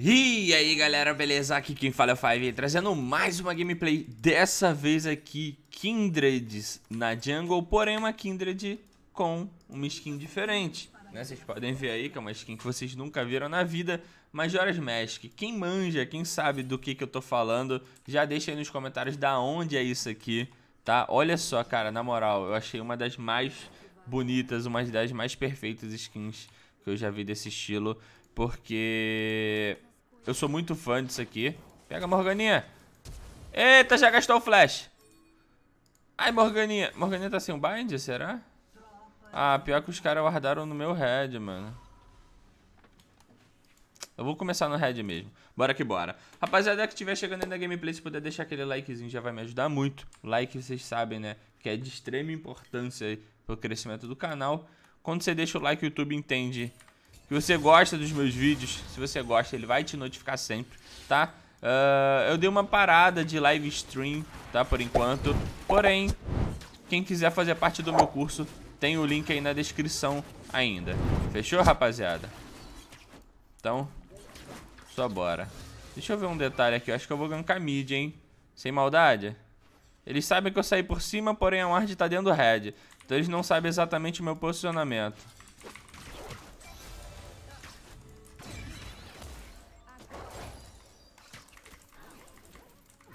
E aí galera, beleza? Aqui quem fala é o Five, trazendo mais uma gameplay, dessa vez aqui Kindreds na jungle, porém uma Kindred com uma skin diferente né? Vocês podem ver aí que é uma skin que vocês nunca viram na vida, Majora's Mask. Quem manja, quem sabe do que, que eu tô falando, já deixa aí nos comentários da onde é isso aqui, tá? Olha só, cara, na moral, eu achei uma das mais bonitas, uma das mais perfeitas skins que eu já vi desse estilo, porque eu sou muito fã disso aqui. Pega, a Morganinha. Eita, já gastou o flash. Ai, Morganinha. Morganinha tá sem bind, será? Ah, pior que os caras guardaram no meu head, mano. Eu vou começar no head mesmo. Bora que bora. Rapaziada que estiver chegando ainda na gameplay, se puder deixar aquele likezinho, já vai me ajudar muito. Like, vocês sabem, né? Que é de extrema importância pro crescimento do canal. Quando você deixa o like, o YouTube entende que você gosta dos meus vídeos. Se você gosta, ele vai te notificar sempre, tá? Uh, eu dei uma parada de live stream, tá? Por enquanto. Porém, quem quiser fazer parte do meu curso, tem o link aí na descrição ainda. Fechou, rapaziada? Então, só bora. Deixa eu ver um detalhe aqui. Eu acho que eu vou gankar mid, hein? Sem maldade. Eles sabem que eu saí por cima, porém a ward tá dentro do head. Então eles não sabem exatamente o meu posicionamento.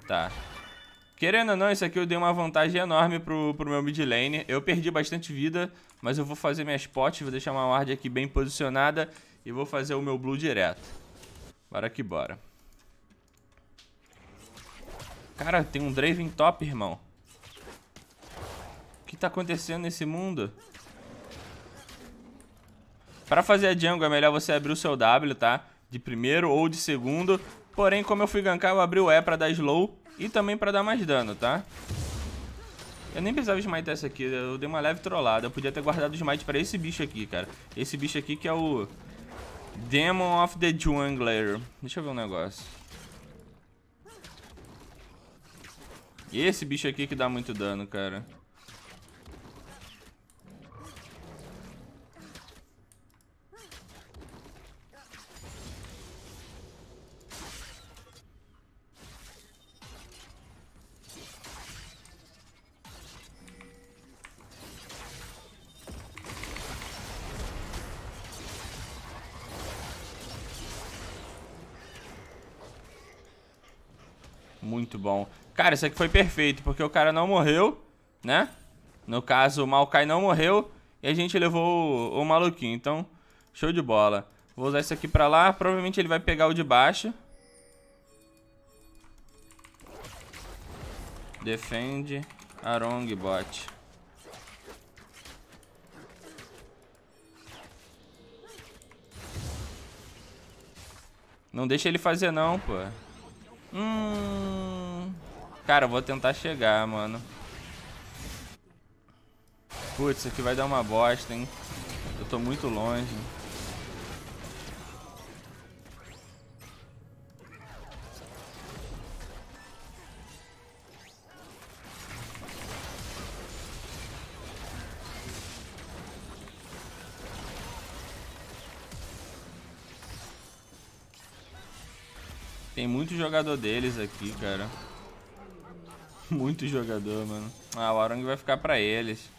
Tá. Querendo ou não, isso aqui eu dei uma vantagem enorme pro, pro meu mid lane. Eu perdi bastante vida, mas eu vou fazer minhas potes, vou deixar uma ward aqui bem posicionada e vou fazer o meu blue direto. Bora que bora. Cara, tem um Draven top, irmão. O que tá acontecendo nesse mundo? Pra fazer a jungle é melhor você abrir o seu W, tá? De primeiro ou de segundo Porém, como eu fui gankar, eu abri o E pra dar slow e também pra dar mais dano, tá? Eu nem precisava smite essa aqui, eu dei uma leve trollada. Eu podia ter guardado o smite pra esse bicho aqui, cara. Esse bicho aqui que é o... Demon of the Jungler. Deixa eu ver um negócio. esse bicho aqui que dá muito dano, cara. muito bom. Cara, isso aqui foi perfeito, porque o cara não morreu, né? No caso, o Maokai não morreu e a gente levou o, o maluquinho. Então, show de bola. Vou usar isso aqui pra lá. Provavelmente ele vai pegar o de baixo. Defende Arong bot. Não deixa ele fazer não, pô. Hum... Cara, eu vou tentar chegar, mano. Putz, isso aqui vai dar uma bosta, hein? Eu tô muito longe. Tem muito jogador deles aqui, cara. Muito jogador, mano. Ah, o Arang vai ficar pra eles.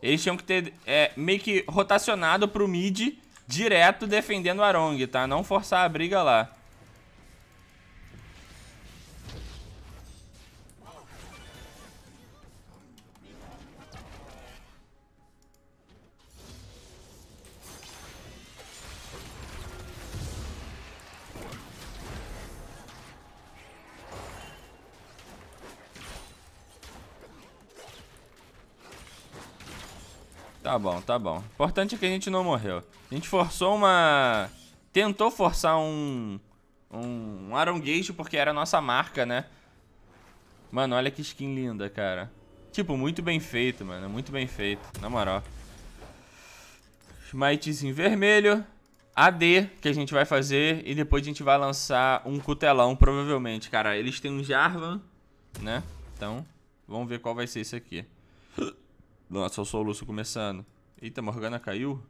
Eles tinham que ter é, meio que rotacionado pro mid direto defendendo o Arong, tá? Não forçar a briga lá. bom, tá bom. Importante é que a gente não morreu. A gente forçou uma... Tentou forçar um... Um, um Gate porque era a nossa marca, né? Mano, olha que skin linda, cara. Tipo, muito bem feito, mano. Muito bem feito, na moral. Smitezinho vermelho. AD, que a gente vai fazer. E depois a gente vai lançar um cutelão, provavelmente, cara. Eles têm um Jarvan, né? Então, vamos ver qual vai ser esse aqui. Nossa, o soluço começando. Eita, Morgana caiu?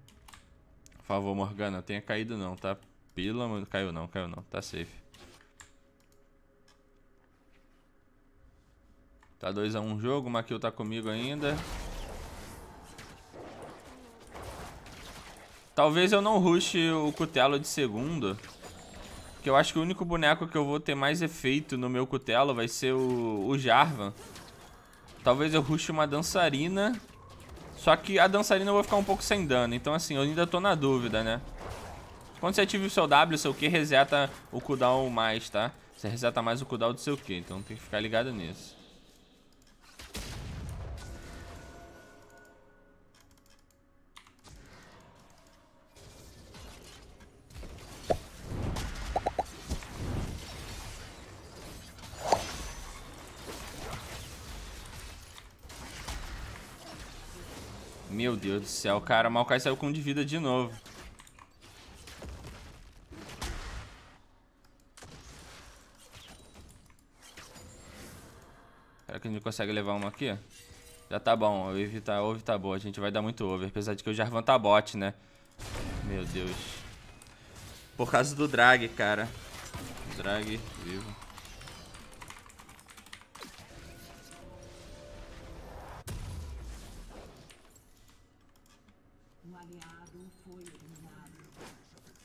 Por favor, Morgana, tenha caído não, tá? Pila, mano. Caiu não, caiu não. Tá safe. Tá 2x1 um jogo, o tá comigo ainda. Talvez eu não rushe o cutelo de segundo. Porque eu acho que o único boneco que eu vou ter mais efeito no meu cutelo vai ser o, o Jarvan. Talvez eu rushe uma dançarina só que a dançarina eu vou ficar um pouco sem dano. Então, assim, eu ainda tô na dúvida, né? Quando você ativa o seu W, seu Q reseta o cooldown mais, tá? Você reseta mais o cooldown do seu Q. Então, tem que ficar ligado nisso. Meu Deus do céu, cara. O Maokai saiu com um de vida de novo. Será que a gente consegue levar uma aqui? Já tá bom. O Eve tá, over tá boa. A gente vai dar muito over. Apesar de que o Jarvan tá bot, né? Meu Deus. Por causa do drag, cara. Drag, vivo.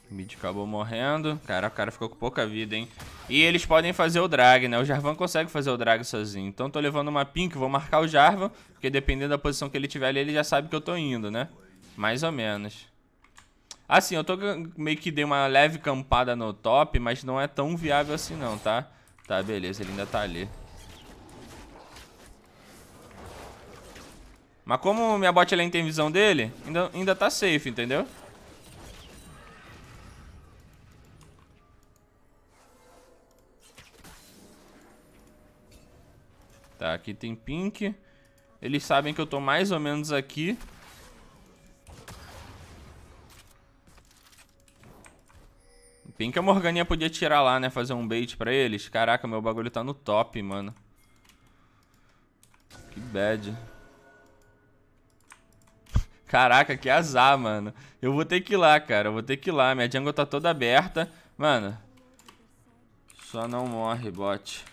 O mid acabou morrendo. Cara, o cara ficou com pouca vida, hein? E eles podem fazer o drag, né? O Jarvan consegue fazer o drag sozinho. Então tô levando uma pink, vou marcar o Jarvan. Porque dependendo da posição que ele tiver ali, ele já sabe que eu tô indo, né? Mais ou menos. Assim, eu tô meio que dei uma leve campada no top, mas não é tão viável assim não, tá? Tá, beleza, ele ainda tá ali. Mas como minha bot lane tem visão dele, ainda, ainda tá safe, entendeu? Tá, aqui tem pink. Eles sabem que eu tô mais ou menos aqui. Pink é a Morganinha podia tirar lá, né? Fazer um bait pra eles. Caraca, meu bagulho tá no top, mano. Que bad. Caraca, que azar, mano. Eu vou ter que ir lá, cara. Eu vou ter que ir lá. Minha jungle tá toda aberta. Mano. Só não morre, bot.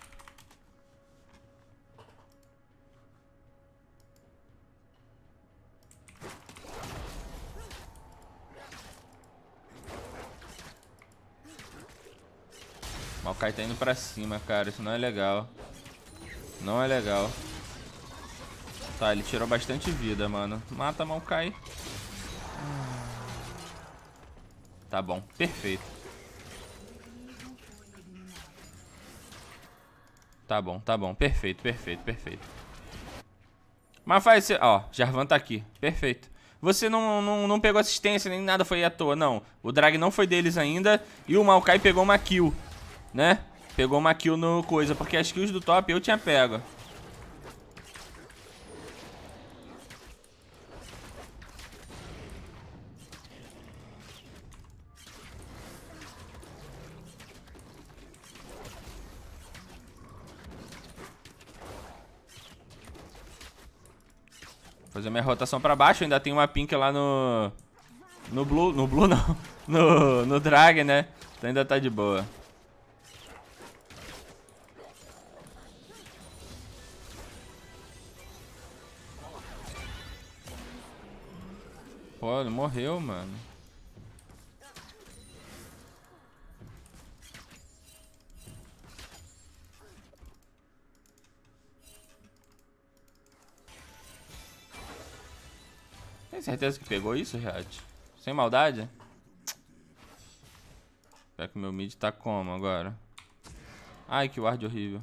Maokai tá indo pra cima, cara. Isso não é legal. Não é legal. Tá, ele tirou bastante vida, mano. Mata Maokai. Tá bom, perfeito. Tá bom, tá bom, perfeito, perfeito, perfeito. Mas faz esse... Ó, Jarvan tá aqui, perfeito. Você não, não, não pegou assistência nem nada, foi à toa, não. O drag não foi deles ainda e o Maokai pegou uma kill né? Pegou uma kill no coisa, porque as kills do top eu tinha pego. Fazer minha rotação pra baixo, ainda tem uma pink lá no... No blue, no blue não, no, no drag, né? Então ainda tá de boa. pode, morreu, mano. Tem certeza que pegou isso, Riot? Sem maldade? Será que meu mid tá como agora? Ai, que ward horrível.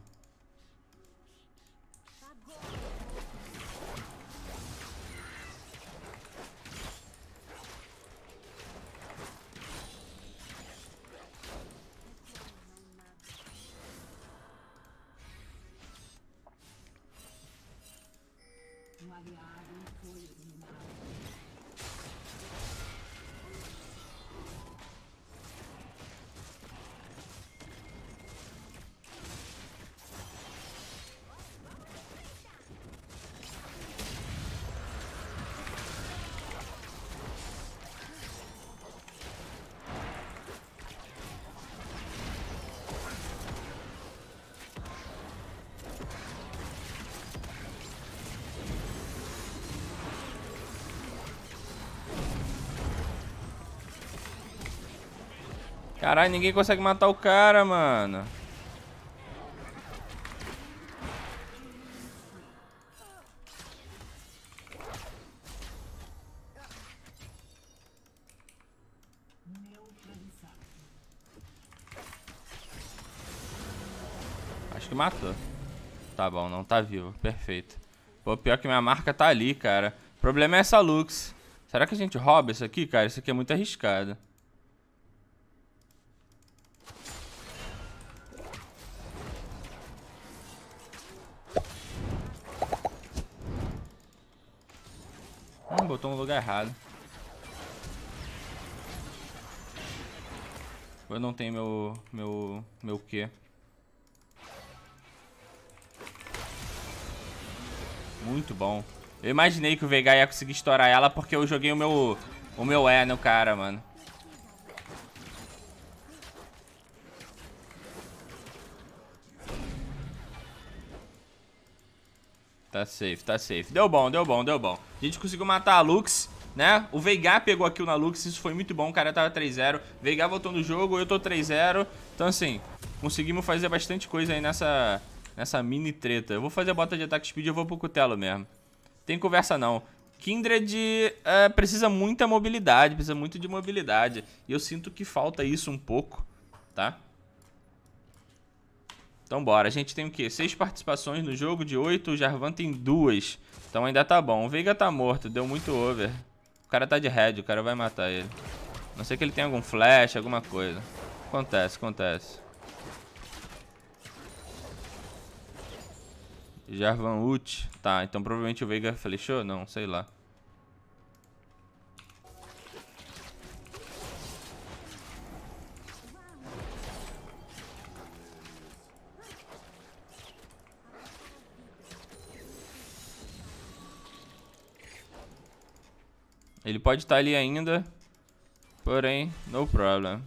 Caralho, ninguém consegue matar o cara, mano. Acho que matou. Tá bom, não tá vivo. Perfeito. Pô, pior que minha marca tá ali, cara. O problema é essa Lux. Será que a gente rouba isso aqui, cara? Isso aqui é muito arriscado. tô no lugar errado. Eu não tenho meu... Meu... Meu quê? Muito bom. Eu imaginei que o Vega ia conseguir estourar ela porque eu joguei o meu... O meu E no cara, mano. Tá safe, tá safe. Deu bom, deu bom, deu bom. A gente conseguiu matar a Lux, né? O Veigar pegou aqui na Lux, isso foi muito bom, o cara tava 3-0. Veigar voltou no jogo, eu tô 3-0. Então, assim, conseguimos fazer bastante coisa aí nessa, nessa mini treta. Eu vou fazer a bota de ataque speed, eu vou pro cutelo mesmo. Tem conversa não. Kindred é, precisa muita mobilidade, precisa muito de mobilidade. E eu sinto que falta isso um pouco, tá? Então bora. A gente tem o quê? Seis participações no jogo de oito. O Jarvan tem duas. Então ainda tá bom. O Veiga tá morto. Deu muito over. O cara tá de head. O cara vai matar ele. A não sei que ele tem algum flash, alguma coisa. Acontece, acontece. Jarvan ult. Tá, então provavelmente o Veiga flechou? Não, sei lá. Ele pode estar tá ali ainda. Porém, no problem.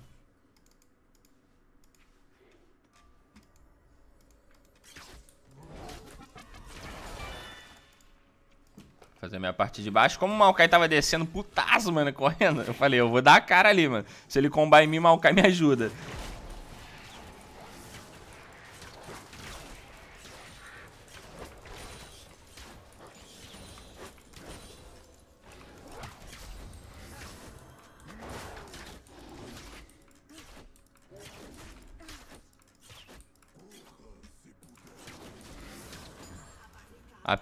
fazer minha parte de baixo. Como o Maokai tava descendo putaço, mano, correndo, eu falei, eu vou dar a cara ali, mano. Se ele combar em mim, Maokai me ajuda.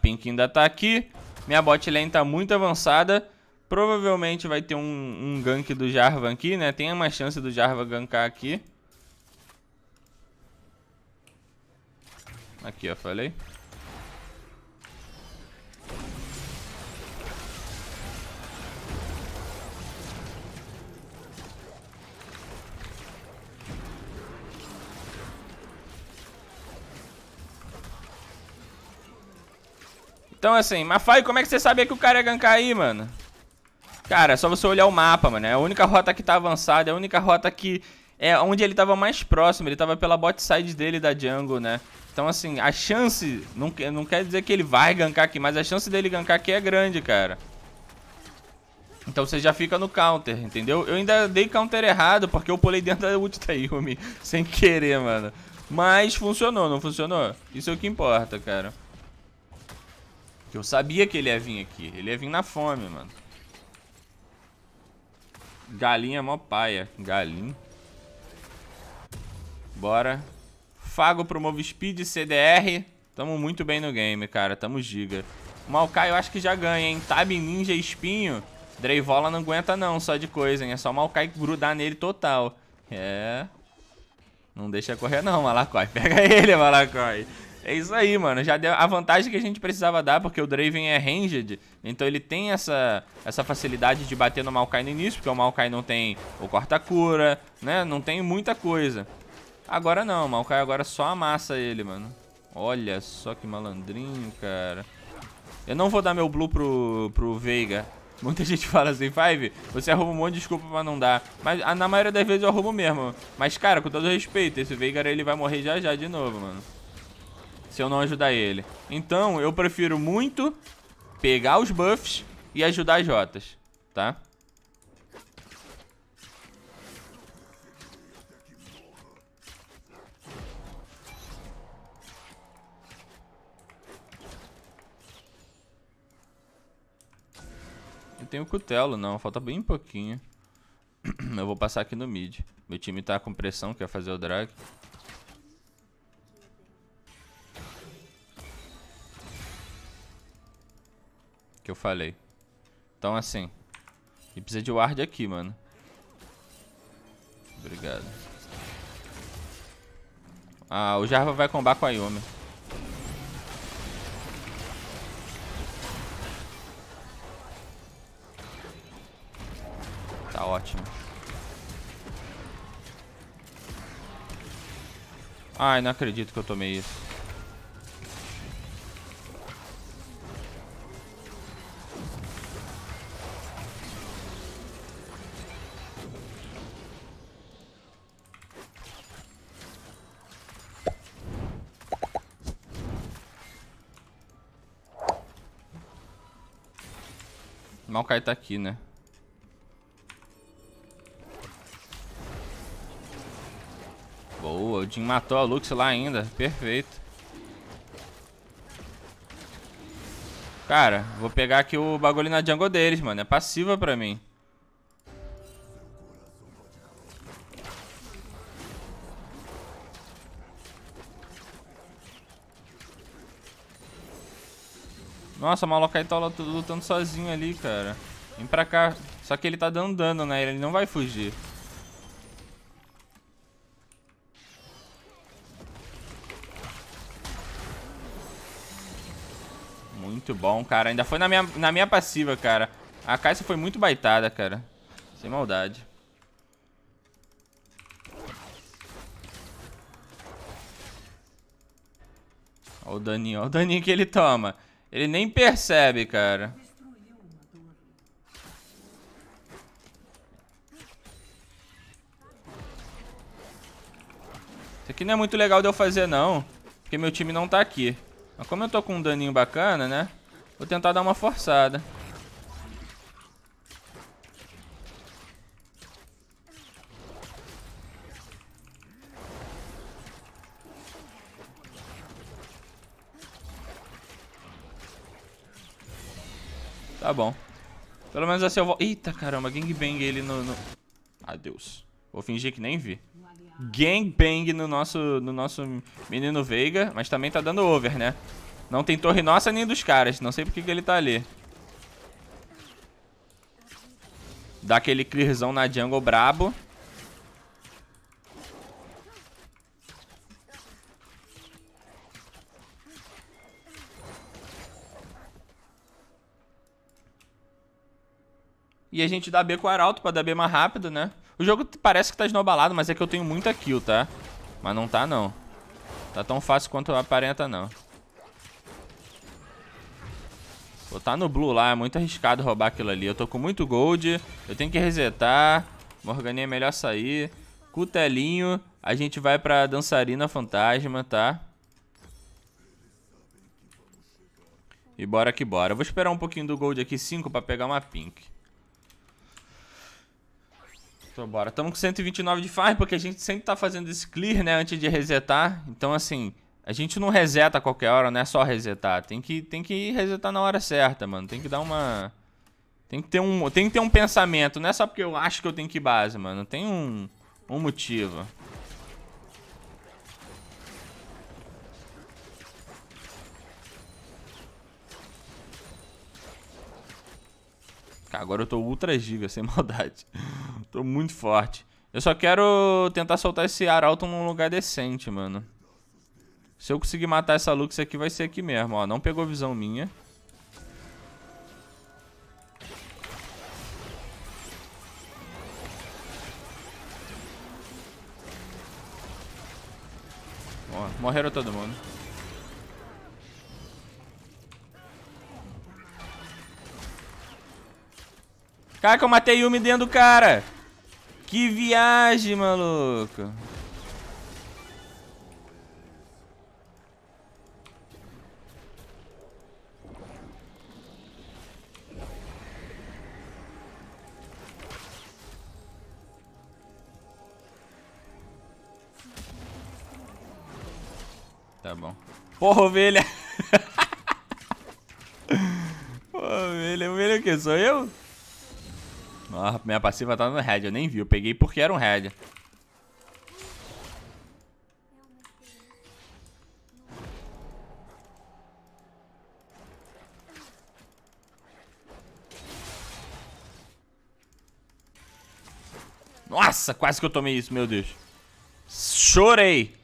Pink ainda tá aqui. Minha bot lane tá muito avançada. Provavelmente vai ter um, um gank do Jarvan aqui, né? Tem uma chance do Jarvan gankar aqui. Aqui, ó, falei. Então, assim, Mafai, como é que você sabia que o cara ia é gankar aí, mano? Cara, é só você olhar o mapa, mano. É a única rota que tá avançada, é a única rota que... É onde ele tava mais próximo, ele tava pela bot side dele da jungle, né? Então, assim, a chance... Não, não quer dizer que ele vai gankar aqui, mas a chance dele gankar aqui é grande, cara. Então você já fica no counter, entendeu? Eu ainda dei counter errado, porque eu pulei dentro da ult da Yumi, sem querer, mano. Mas funcionou, não funcionou? Isso é o que importa, cara. Porque eu sabia que ele ia vir aqui. Ele ia vir na fome, mano. Galinha mó paia. Galinha. Bora. Fago promove speed, CDR. Tamo muito bem no game, cara. Tamo giga. O eu acho que já ganha, hein? Tab, Ninja, Espinho. Dreivola não aguenta não, só de coisa, hein? É só o Maokai grudar nele total. É... Não deixa correr não, Malakoi. Pega ele, Malakoi. É isso aí, mano. Já deu a vantagem que a gente precisava dar, porque o Draven é ranged, então ele tem essa, essa facilidade de bater no Maokai no início, porque o Maokai não tem o corta-cura, né? Não tem muita coisa. Agora não, o Maokai agora só amassa ele, mano. Olha só que malandrinho, cara. Eu não vou dar meu blue pro, pro Veiga. Muita gente fala assim, Five, você arruma um monte de desculpa pra não dar. Mas ah, na maioria das vezes eu arrumo mesmo. Mas, cara, com todo respeito, esse Veigar ele vai morrer já já de novo, mano se eu não ajudar ele. Então, eu prefiro muito pegar os buffs e ajudar as rotas, tá? Eu tenho cutelo, não. Falta bem pouquinho. eu vou passar aqui no mid. Meu time tá com pressão, quer fazer o drag. Que eu falei. Então, assim. E precisa de ward aqui, mano. Obrigado. Ah, o Jarva vai combar com a Yumi. Tá ótimo. Ai, não acredito que eu tomei isso. Maokai tá aqui, né? Boa, o Jin matou a Lux lá ainda. Perfeito. Cara, vou pegar aqui o bagulho na jungle deles, mano. É passiva pra mim. Nossa, o Malokai tá lutando sozinho ali, cara. Vem pra cá. Só que ele tá dando dano, né? Ele não vai fugir. Muito bom, cara. Ainda foi na minha, na minha passiva, cara. A caixa foi muito baitada, cara. Sem maldade. Olha o daninho, olha o daninho que ele toma. Ele nem percebe, cara. Isso aqui não é muito legal de eu fazer, não. Porque meu time não tá aqui. Mas como eu tô com um daninho bacana, né? Vou tentar dar uma forçada. Tá bom. Pelo menos assim eu vou... Eita, caramba, gangbang ele no... no... Adeus. Ah, vou fingir que nem vi. Gangbang no nosso, no nosso menino Veiga, mas também tá dando over, né? Não tem torre nossa nem dos caras, não sei porque que ele tá ali. Dá aquele clearzão na jungle brabo. E a gente dá B com o Arauto pra dar B mais rápido, né? O jogo parece que tá esnobalado, mas é que eu tenho muita kill, tá? Mas não tá, não. Tá tão fácil quanto aparenta, não. Botar no blue lá, é muito arriscado roubar aquilo ali. Eu tô com muito gold, eu tenho que resetar. Morganinha é melhor sair. Cutelinho, a gente vai pra dançarina fantasma, tá? E bora que bora. Eu vou esperar um pouquinho do gold aqui, 5, pra pegar uma pink. Então bora. Estamos com 129 de farm, porque a gente sempre tá fazendo esse clear, né, antes de resetar. Então, assim, a gente não reseta a qualquer hora, não é só resetar. Tem que, tem que resetar na hora certa, mano. Tem que dar uma... Tem que ter um, tem que ter um pensamento. Não é só porque eu acho que eu tenho que ir base, mano. Tem um, um motivo. agora eu tô ultra giga, sem maldade. tô muito forte. Eu só quero tentar soltar esse arauto num lugar decente, mano. Se eu conseguir matar essa Lux aqui, vai ser aqui mesmo, ó. Não pegou visão minha. Ó, morreram todo mundo. Caraca, eu matei Yumi dentro do cara. Que viagem, maluco. Tá bom. Porra, ovelha. ovelha, ovelha é o que? Sou eu? Nossa, minha passiva tá no head, eu nem vi. Eu peguei porque era um head. Nossa, quase que eu tomei isso, meu Deus. Chorei.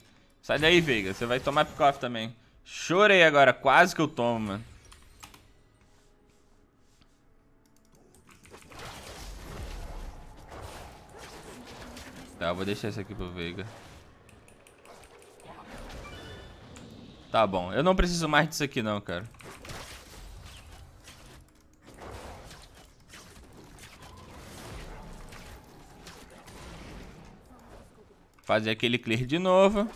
Sai daí, Veiga. Você vai tomar pick-off também. Chorei agora, quase que eu tomo, mano. Ah, vou deixar isso aqui pro Veiga. Tá bom, eu não preciso mais disso aqui não, cara. Fazer aquele clear de novo.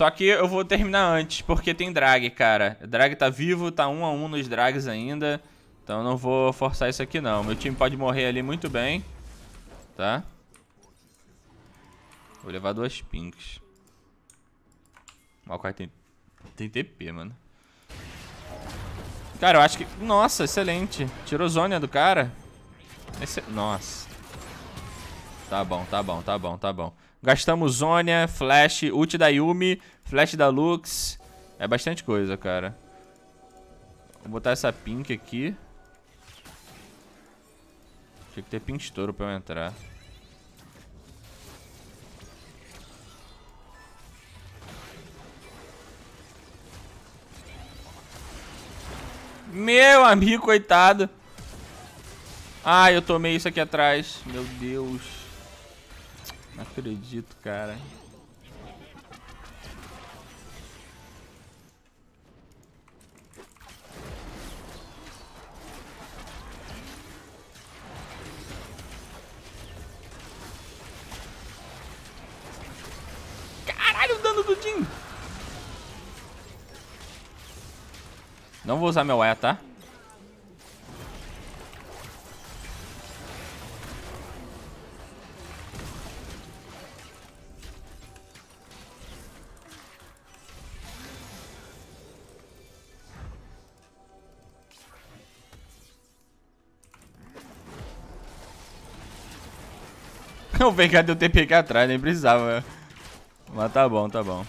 Só que eu vou terminar antes, porque tem drag, cara. Drag tá vivo, tá um a um nos drags ainda. Então não vou forçar isso aqui não. Meu time pode morrer ali muito bem. Tá? Vou levar duas pinks. Malkai tem, tem TP, mano. Cara, eu acho que... Nossa, excelente. Tirou zônia do cara. Esse... Nossa. Tá bom, tá bom, tá bom, tá bom. Gastamos Zonia, Flash, ult da Yumi, Flash da Lux. É bastante coisa, cara. Vou botar essa pink aqui. Tinha que ter pink estouro pra eu entrar. Meu amigo, coitado. Ah, eu tomei isso aqui atrás. Meu Deus. Não acredito, cara. Caralho, o dano do Jim! Não vou usar meu E, tá? Eu vejo que deu TP aqui atrás, nem precisava. Mas tá bom, tá bom.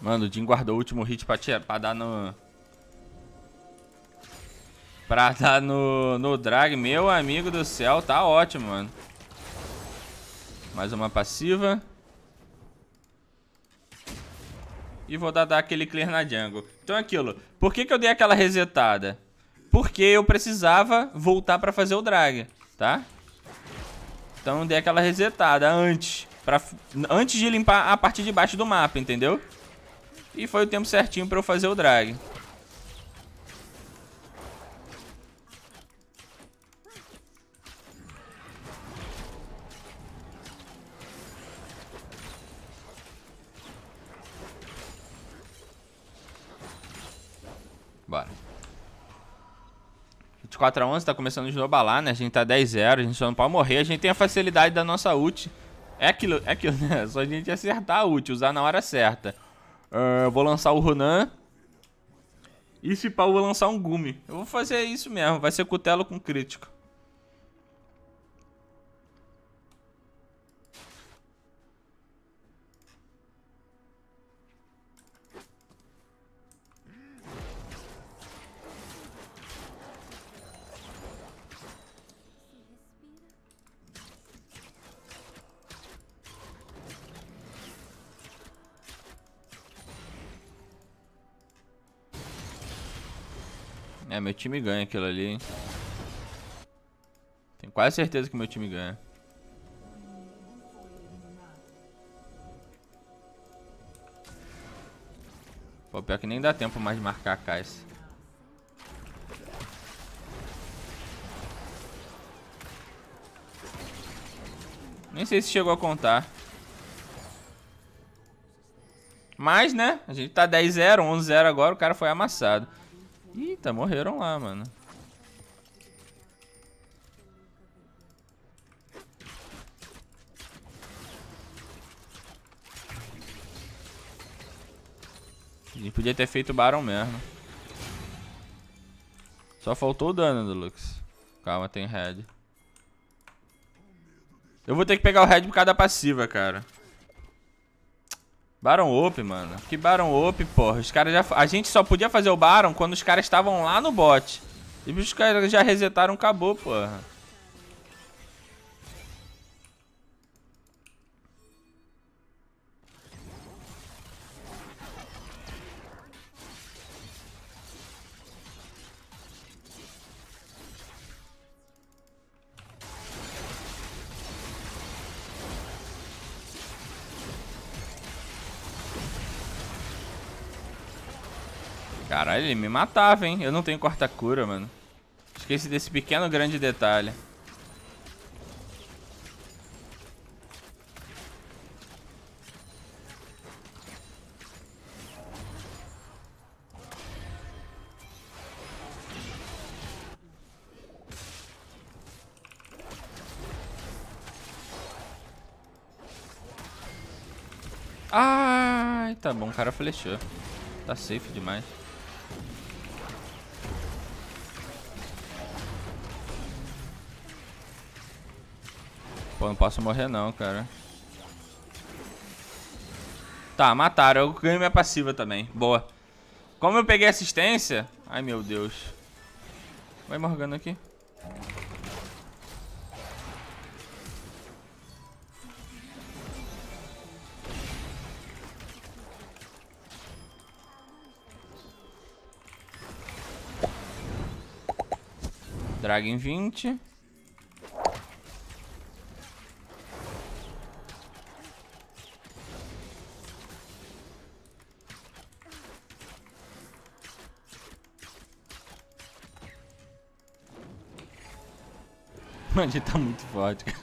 Mano, o Jim guardou o último hit pra, tirar, pra dar no... Pra dar no, no drag, meu amigo do céu, tá ótimo, mano. Mais uma passiva. E vou dar, dar aquele clear na jungle. Então é aquilo. Por que, que eu dei aquela resetada? Porque eu precisava voltar pra fazer o drag tá? Então dei aquela resetada antes, pra, antes de limpar a parte de baixo do mapa, entendeu? E foi o tempo certinho pra eu fazer o drag. 4 x 11 tá começando de novo a lá, né? A gente tá 10-0, a gente só não pode morrer. A gente tem a facilidade da nossa ult. É aquilo, é aquilo, né? Só a gente acertar a ult, usar na hora certa. Uh, vou lançar o Runan. E se pau, vou lançar um Gumi. Eu vou fazer isso mesmo, vai ser cutelo com crítico. É, meu time ganha aquilo ali, hein? Tenho quase certeza que meu time ganha. Pô, pior que nem dá tempo mais de marcar a caixa. Nem sei se chegou a contar. Mas, né? A gente tá 10-0, 11-0 agora. O cara foi amassado. Eita, morreram lá, mano. Ele podia ter feito o Baron mesmo. Só faltou o dano do Lux. Calma, tem Red. Eu vou ter que pegar o Red por causa da passiva, cara. Baron Open, mano. Que Baron Open, porra. Os caras já... A gente só podia fazer o Baron quando os caras estavam lá no bot. E os caras já resetaram, acabou, porra. Caralho, ele me matava, hein? Eu não tenho corta-cura, mano. Esqueci desse pequeno grande detalhe. Ai, tá bom, o cara flechou. Tá safe demais. Pô, não posso morrer não, cara. Tá, mataram. Eu ganho minha passiva também. Boa. Como eu peguei assistência... Ai, meu Deus. Vai Morgana aqui. Dragon 20. Mano, ele tá muito forte, cara.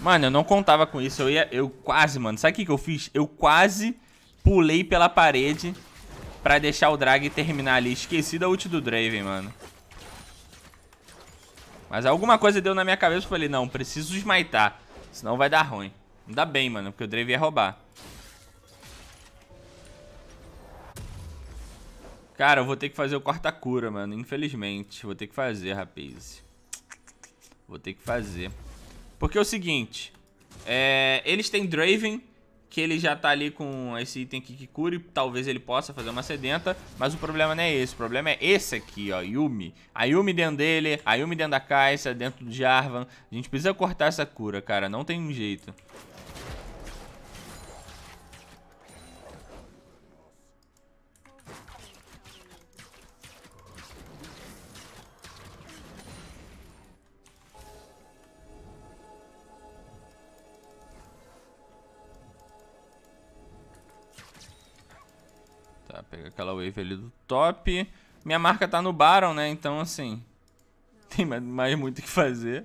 Mano, eu não contava com isso. Eu ia. Eu quase, mano. Sabe o que, que eu fiz? Eu quase pulei pela parede pra deixar o drag terminar ali. Esqueci da ult do Draven, mano. Mas alguma coisa deu na minha cabeça e falei, não, preciso smitar. Senão vai dar ruim. Não dá bem, mano, porque o Draven ia roubar. Cara, eu vou ter que fazer o corta-cura, mano. Infelizmente. Vou ter que fazer, rapaz. Vou ter que fazer. Porque é o seguinte. É... Eles têm Draven que ele já tá ali com esse item aqui que cure, talvez ele possa fazer uma sedenta, mas o problema não é esse, o problema é esse aqui, ó, Yumi. A Yumi dentro dele, a Yumi dentro da caixa, dentro do Jarvan, a gente precisa cortar essa cura, cara, não tem jeito. aquela wave ali do top. Minha marca tá no Baron, né? Então, assim, tem mais muito o que fazer.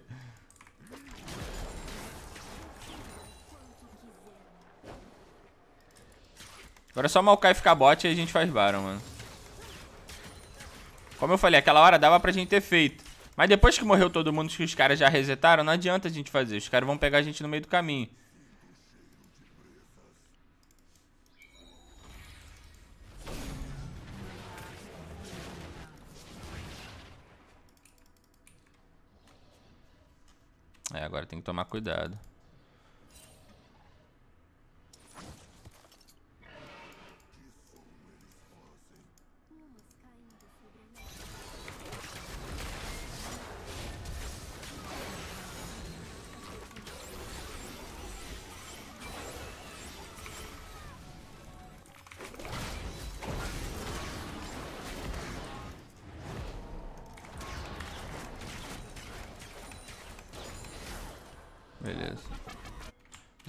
Agora é só malcar e ficar bot e a gente faz Baron, mano. Como eu falei, aquela hora dava pra gente ter feito. Mas depois que morreu todo mundo, que os caras já resetaram, não adianta a gente fazer. Os caras vão pegar a gente no meio do caminho. É, agora tem que tomar cuidado.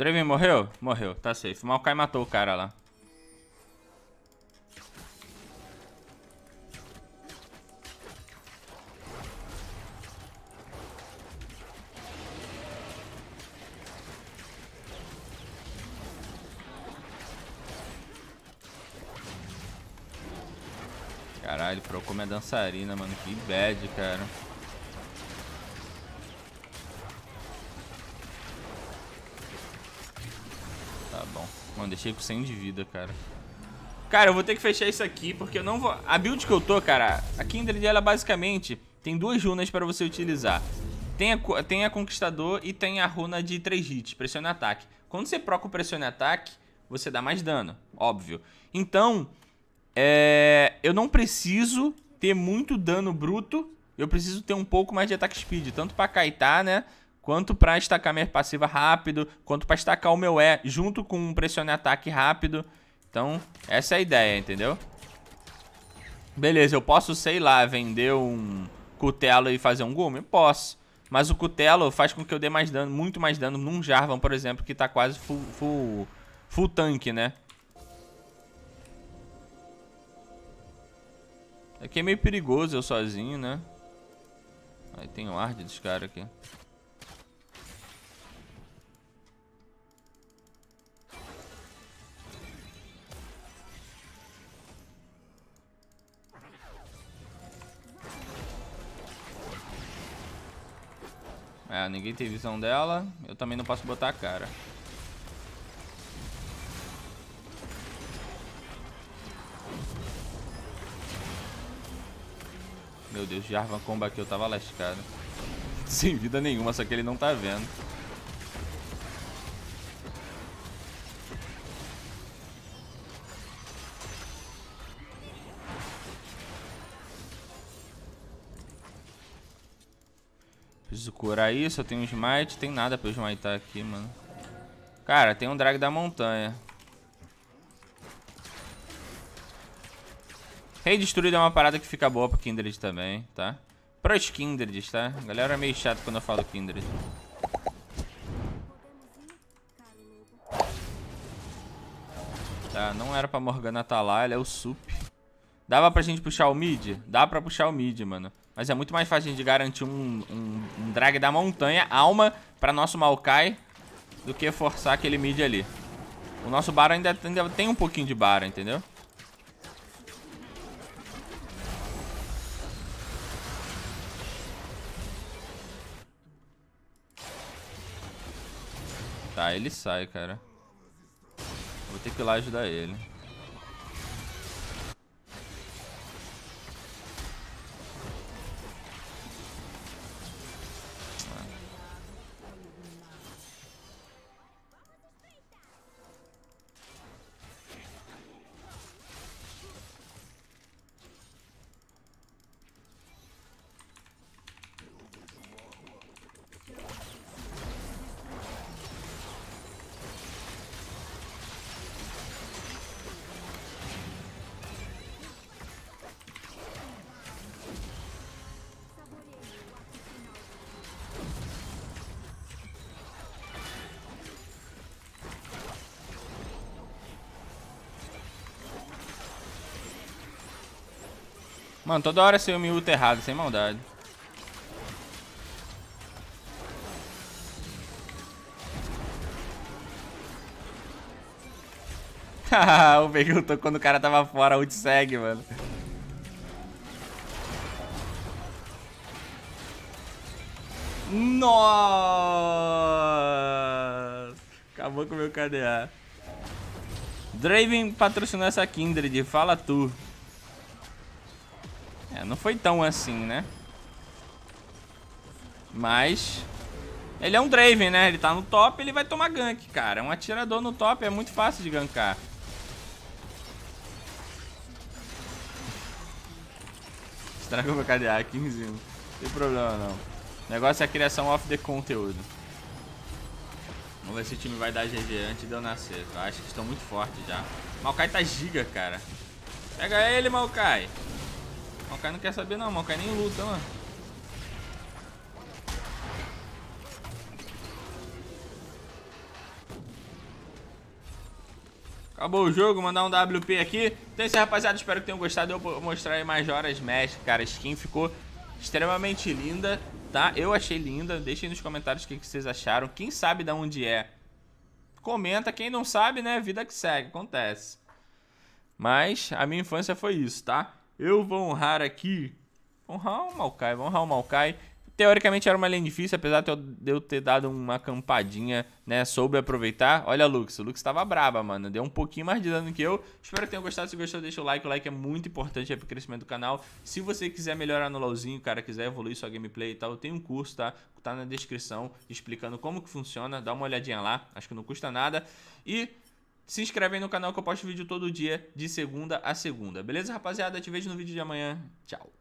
Draven morreu? Morreu, tá safe. Maokai matou o cara lá. Caralho, procura é dançarina, mano. Que bad, cara. Deixei com 100 de vida, cara. Cara, eu vou ter que fechar isso aqui, porque eu não vou... A build que eu tô, cara, a Kindred, ela basicamente tem duas runas pra você utilizar. Tem a, tem a Conquistador e tem a runa de 3 hits, pressione ataque. Quando você proca o pressione ataque, você dá mais dano, óbvio. Então, é... eu não preciso ter muito dano bruto, eu preciso ter um pouco mais de ataque speed, tanto pra Kaitá, né, quanto para estacar minha passiva rápido, quanto para estacar o meu E junto com um pressione ataque rápido. Então, essa é a ideia, entendeu? Beleza, eu posso, sei lá, vender um cutelo e fazer um gume? Posso. Mas o cutelo faz com que eu dê mais dano, muito mais dano num Jarvan, por exemplo, que tá quase full, full, full tanque, né? Aqui é meio perigoso eu sozinho, né? Aí tem o um ar dos caras aqui. Ah, ninguém tem visão dela. Eu também não posso botar a cara. Meu Deus, Jarvan Comba aqui, eu tava lascado. Sem vida nenhuma, só que ele não tá vendo. preciso curar isso. Eu tenho um smite. Tem nada pra eu smitar aqui, mano. Cara, tem um drag da montanha. Rei destruído é uma parada que fica boa pro Kindred também, tá? Pros Kindreds, tá? A galera é meio chato quando eu falo Kindred. Tá, não era pra Morgana estar tá lá, ela é o sup. Dava pra gente puxar o mid? Dá pra puxar o mid, mano. Mas é muito mais fácil de garantir um, um, um drag da montanha, alma, pra nosso Maokai, do que forçar aquele mid ali. O nosso bar ainda, ainda tem um pouquinho de bar, entendeu? Tá, ele sai, cara. Vou ter que ir lá ajudar ele. Mano, toda hora você me ulta errado, sem maldade. Haha, o Veiga ultou quando o cara tava fora, ult segue, mano. Nossa! Acabou com o meu KDA. Draven patrocinou essa Kindred, fala tu foi tão assim, né? Mas... Ele é um Draven, né? Ele tá no top, ele vai tomar gank, cara. Um atirador no top é muito fácil de gankar. Estragou meu KDA, 15 Não tem problema, não. O negócio é a criação off the conteúdo. Vamos ver se o time vai dar GG antes de eu nascer. Eu tá? acho que estão muito fortes já. Maokai tá giga, cara. Pega ele, Maokai. Maokai não quer saber não, Maokai nem luta, mano. Acabou o jogo, mandar um WP aqui. Então é isso aí, rapaziada. Espero que tenham gostado. Eu vou mostrar aí mais horas Magic, cara. A skin ficou extremamente linda, tá? Eu achei linda. Deixem nos comentários o que, que vocês acharam. Quem sabe de onde é, comenta. Quem não sabe, né? Vida que segue, acontece. Mas a minha infância foi isso, tá? Eu vou honrar aqui. Honrar o Maokai, vou honrar o Maokai. Teoricamente era uma lane difícil, apesar de eu ter dado uma acampadinha, né? Soube aproveitar. Olha Lux, o Lux tava braba, mano. Deu um pouquinho mais de dano que eu. Espero que tenham gostado. Se gostou, deixa o like. O like é muito importante é pro crescimento do canal. Se você quiser melhorar no LoLzinho, cara, quiser evoluir sua gameplay e tal, eu tenho um curso, tá? Tá na descrição explicando como que funciona. Dá uma olhadinha lá. Acho que não custa nada. E se inscreve aí no canal que eu posto vídeo todo dia, de segunda a segunda. Beleza, rapaziada? Te vejo no vídeo de amanhã. Tchau.